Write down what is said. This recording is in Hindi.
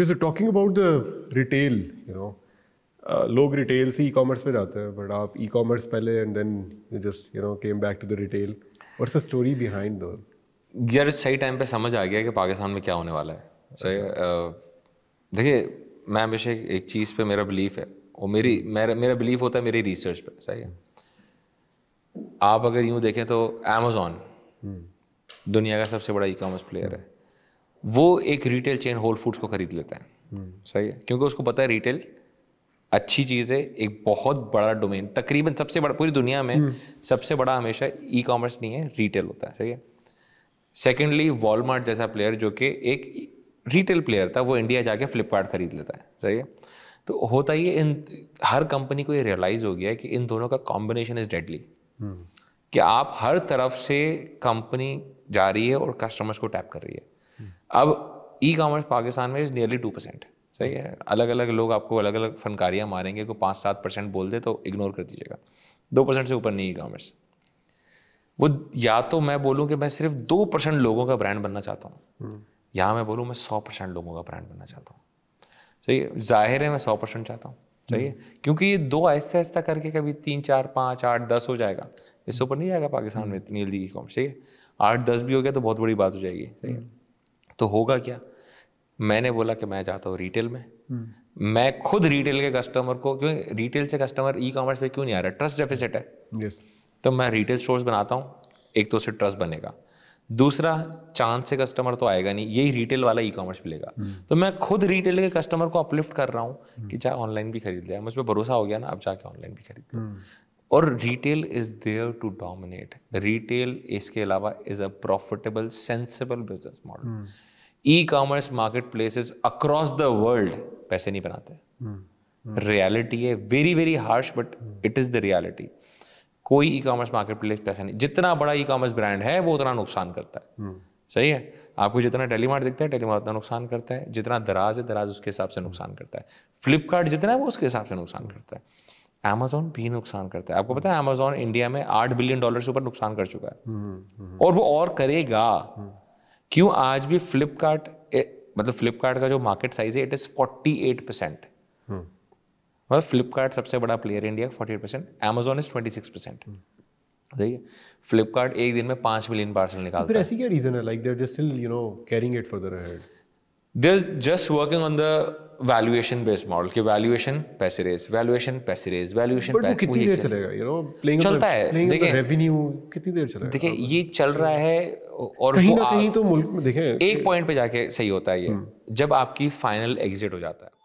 Because talking about the retail you know लोग रिटेल से ई कॉमर्स पे जाते हैं बट आप ई कॉमर्स पहले and then you just you know came back to the retail what's the story behind the यार सही टाइम पे समझ आ गया कि पाकिस्तान में क्या होने वाला है अच्छा, अच्छा। सही देखिए मैं हमेशा एक चीज़ पे मेरा बिलीफ है और मेरी मेरा मेरा बिलीफ होता है मेरी रिसर्च पे सही है आप अगर यूँ देखें तो अमेजोन हम्म। दुनिया का सबसे बड़ा ई कॉमर्स प्लेयर है वो एक रिटेल चेन होल फूड्स को खरीद लेता है हम्म। सही है क्योंकि उसको पता है रिटेल अच्छी चीज़ है एक बहुत बड़ा डोमेन तकरीबन सबसे बड़ा पूरी दुनिया में हम्म। सबसे बड़ा हमेशा ई कॉमर्स नहीं है रिटेल होता है सही है सेकेंडली वॉलमार्ट जैसा प्लेयर जो कि एक रिटेल प्लेयर था वो इंडिया जाके फ्लिपकार्ट खरीद लेता है सही है तो होता है इन हर कंपनी को ये रियलाइज़ हो गया है कि इन दोनों का कॉम्बिनेशन इज़ डेडली कि आप हर तरफ से कंपनी जा रही है और कस्टमर्स को टैप कर रही है अब ई कॉमर्स पाकिस्तान में इज नियरली टू परसेंट सही है अलग अलग लोग आपको अलग अलग फनकारियाँ मारेंगे को पाँच सात परसेंट बोल दे तो इग्नोर कर दीजिएगा दो परसेंट से ऊपर नहीं ई कॉमर्स वो या तो मैं बोलूँ कि मैं सिर्फ दो परसेंट लोगों का ब्रांड बनना चाहता हूँ हम्म। या मैं बोलूँ मैं सौ परसेंट लोगों का ब्रांड बनना चाहता हूँ सही है जाहिर है मैं सौ परसेंट चाहता हूँ सही है हम्म। क्योंकि ये दो आहिस्ता आहिस्ता करके कभी तीन चार पाँच आठ दस हो जाएगा इससे ऊपर नहीं जाएगा पाकिस्तान में हम्म। इतनी जल्दी ई कॉमर्स सही है आठ दस भी हो गया तो बहुत बड़ी बात हो जाएगी सही है तो होगा क्या मैंने बोला कि मैं जाता हूँ रिटेल में हम्म। मैं खुद रिटेल के कस्टमर को क्योंकि रिटेल से कस्टमर ई कॉमर्स पे क्यों नहीं आ रहा ट्रस्ट डेफिसिट है yes. तो मैं रिटेल स्टोर्स बनाता हूँ एक तो उससे ट्रस्ट बनेगा दूसरा चांस से कस्टमर तो आएगा नहीं यही रिटेल वाला ई कॉमर्स मिलेगा हम्म। तो मैं खुद रिटेल के कस्टमर को अपलिफ्ट कर रहा हूँ कि चाहे हम्म। ऑनलाइन भी खरीद लिया मुझ पर भरोसा हो गया ना अब जाके ऑनलाइन भी खरीद और retail is there to dominate retail इसके अलावा is a profitable sensible business model e commerce marketplaces across the world पैसे नहीं बनाते रियलिटी hmm. hmm. है very very harsh but it is the reality कोई ई कॉमर्स मार्केट प्लेस पैसा नहीं जितना बड़ा ई कॉमर्स ब्रांड है वो उतना नुकसान करता है hmm. सही है आपको जितना टेलीमार्ट दिखता है टेलीमार्ट उतना नुकसान करता है जितना दराज है दराज उसके हिसाब से नुकसान करता है फ्लिपकार्ट जितना है वो उसके हिसाब से नुकसान करता है अमेजोन भी नुकसान करता है आपको पता है अमेजोन हम्म। इंडिया में आठ बिलियन डॉलर से ऊपर नुकसान कर चुका है हम्म, हम्म, और वो और करेगा क्यों आज भी फ्लिपकार्ट मतलब फ्लिपकार्ट का जो मार्केट साइज है it is forty eight percent मतलब फ्लिपकार्ट सबसे बड़ा player India forty eight percent Amazon is twenty six percent देखिए फ्लिपकार्ट एक दिन में पांच मिलियन पार्सल निकालता तो फिर ऐसी क्या रीजन है like they are just still you know carrying it for the red they're just working on the valuation based model कि वैल्यूएशन पैसे रेज वैल्यूएशन पैसे रेज वैल्यूएशन बट वो कितनी देर चलेगा यू नो प्लेइंग चलता है देखिए रेवेन्यू कितनी देर चलेगा देखिए ये चल रहा है और कहीं ना कहीं तो मुल्क में देखें एक पॉइंट पे जाके सही होता है ये हम्म। जब आपकी फाइनल एग्जिट हो जाता है